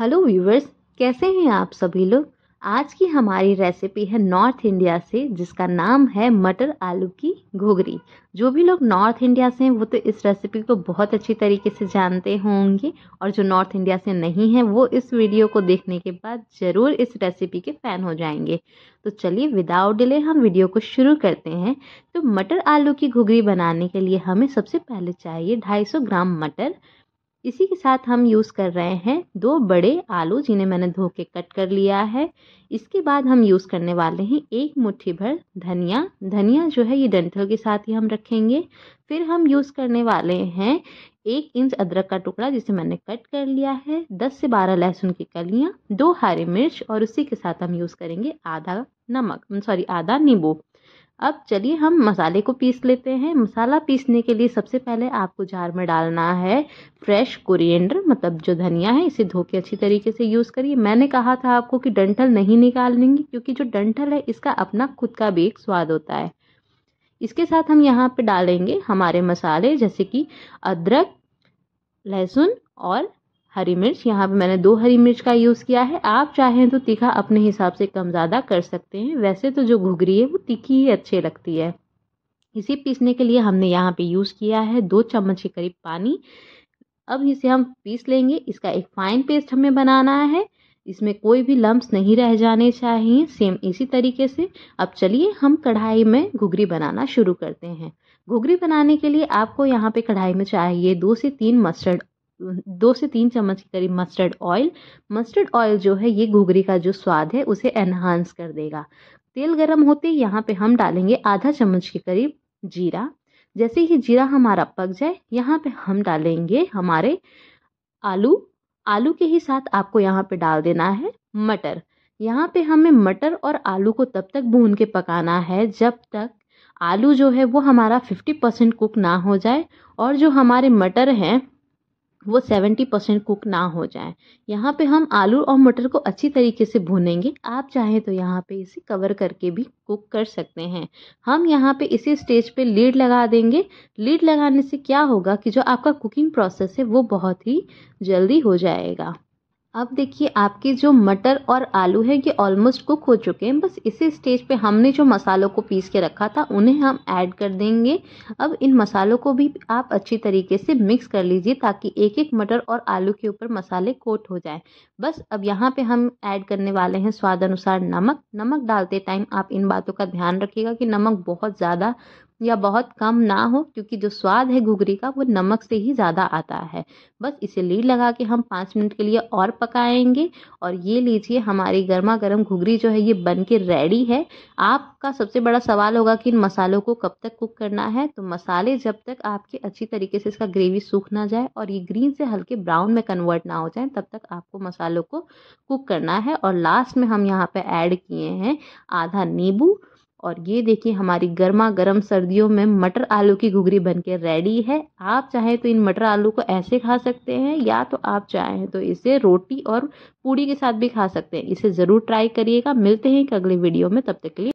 hello viewers कैसे हैं आप सभी लोग आज की हमारी रेसिपी है नॉर्थ इंडिया से जिसका नाम है मटर आलू की घोगरी जो भी लोग नॉर्थ इंडिया से हैं वो तो इस रेसिपी को बहुत अच्छी तरीके से जानते होंगे और जो नॉर्थ इंडिया से नहीं हैं वो इस वीडियो को देखने के बाद ज़रूर इस रेसिपी के फ़ैन हो जाएंगे तो चलिए विदाउट डिले हम वीडियो को शुरू करते हैं तो मटर आलू की घुघरी बनाने के लिए हमें सबसे पहले चाहिए ढाई ग्राम मटर इसी के साथ हम यूज़ कर रहे हैं दो बड़े आलू जिन्हें मैंने धो के कट कर लिया है इसके बाद हम यूज़ करने वाले हैं एक मुट्ठी भर धनिया धनिया जो है ये डंठल के साथ ही हम रखेंगे फिर हम यूज़ करने वाले हैं एक इंच अदरक का टुकड़ा जिसे मैंने कट कर लिया है दस से बारह लहसुन की कलियाँ दो हरी मिर्च और उसी के साथ हम यूज़ करेंगे आधा नमक सॉरी आधा नींबू अब चलिए हम मसाले को पीस लेते हैं मसाला पीसने के लिए सबसे पहले आपको जार में डालना है फ्रेश कोरिएंडर मतलब जो धनिया है इसे धो के अच्छी तरीके से यूज़ करिए मैंने कहा था आपको कि डंठल नहीं लेंगे क्योंकि जो डंठल है इसका अपना खुद का भी एक स्वाद होता है इसके साथ हम यहाँ पर डालेंगे हमारे मसाले जैसे कि अदरक लहसुन और हरी मिर्च यहाँ पे मैंने दो हरी मिर्च का यूज़ किया है आप चाहें तो तीखा अपने हिसाब से कम ज़्यादा कर सकते हैं वैसे तो जो घुघरी है वो तीखी ही अच्छी लगती है इसे पीसने के लिए हमने यहाँ पे यूज़ किया है दो चम्मच के करीब पानी अब इसे हम पीस लेंगे इसका एक फाइन पेस्ट हमें बनाना है इसमें कोई भी लम्ब नहीं रह जाने चाहिए सेम इसी तरीके से अब चलिए हम कढ़ाई में घुघरी बनाना शुरू करते हैं घुघरी बनाने के लिए आपको यहाँ पे कढ़ाई में चाहिए दो से तीन मस्टर्ड दो से तीन चम्मच के करीब मस्टर्ड ऑयल मस्टर्ड ऑयल जो है ये घुघरी का जो स्वाद है उसे एनहांस कर देगा तेल गरम होते ही यहाँ पे हम डालेंगे आधा चम्मच के करीब जीरा जैसे ही जीरा हमारा पक जाए यहाँ पे हम डालेंगे हमारे आलू आलू के ही साथ आपको यहाँ पे डाल देना है मटर यहाँ पे हमें मटर और आलू को तब तक भून के पकाना है जब तक आलू जो है वो हमारा 50 परसेंट कुक ना हो जाए और जो हमारे मटर हैं वो सेवेंटी परसेंट कुक ना हो जाए यहाँ पे हम आलू और मटर को अच्छी तरीके से भूनेंगे आप चाहें तो यहाँ पे इसे कवर करके भी कुक कर सकते हैं हम यहाँ पे इसी स्टेज पे लीड लगा देंगे लीड लगाने से क्या होगा कि जो आपका कुकिंग प्रोसेस है वो बहुत ही जल्दी हो जाएगा अब देखिए आपके जो मटर और आलू है ये ऑलमोस्ट कुक हो चुके हैं बस इसी स्टेज पे हमने जो मसालों को पीस के रखा था उन्हें हम ऐड कर देंगे अब इन मसालों को भी आप अच्छी तरीके से मिक्स कर लीजिए ताकि एक एक मटर और आलू के ऊपर मसाले कोट हो जाए बस अब यहाँ पे हम ऐड करने वाले हैं स्वाद अनुसार नमक नमक डालते टाइम आप इन बातों का ध्यान रखिएगा कि नमक बहुत ज़्यादा या बहुत कम ना हो क्योंकि जो स्वाद है घुघरी का वो नमक से ही ज़्यादा आता है बस इसे लीड लगा के हम पाँच मिनट के लिए और पकाएंगे और ये लीजिए हमारी गर्मा गर्म घुघरी जो है ये बन के रेडी है आपका सबसे बड़ा सवाल होगा कि इन मसालों को कब तक कुक करना है तो मसाले जब तक आपके अच्छी तरीके से इसका ग्रेवी सूख ना जाए और ये ग्रीन से हल्के ब्राउन में कन्वर्ट ना हो जाए तब तक आपको मसालों को कुक करना है और लास्ट में हम यहाँ पर ऐड किए हैं आधा नींबू और ये देखिए हमारी गर्मा गर्म सर्दियों में मटर आलू की घुघरी के रेडी है आप चाहें तो इन मटर आलू को ऐसे खा सकते हैं या तो आप चाहें तो इसे रोटी और पूड़ी के साथ भी खा सकते हैं इसे ज़रूर ट्राई करिएगा मिलते हैं एक अगले वीडियो में तब तक के लिए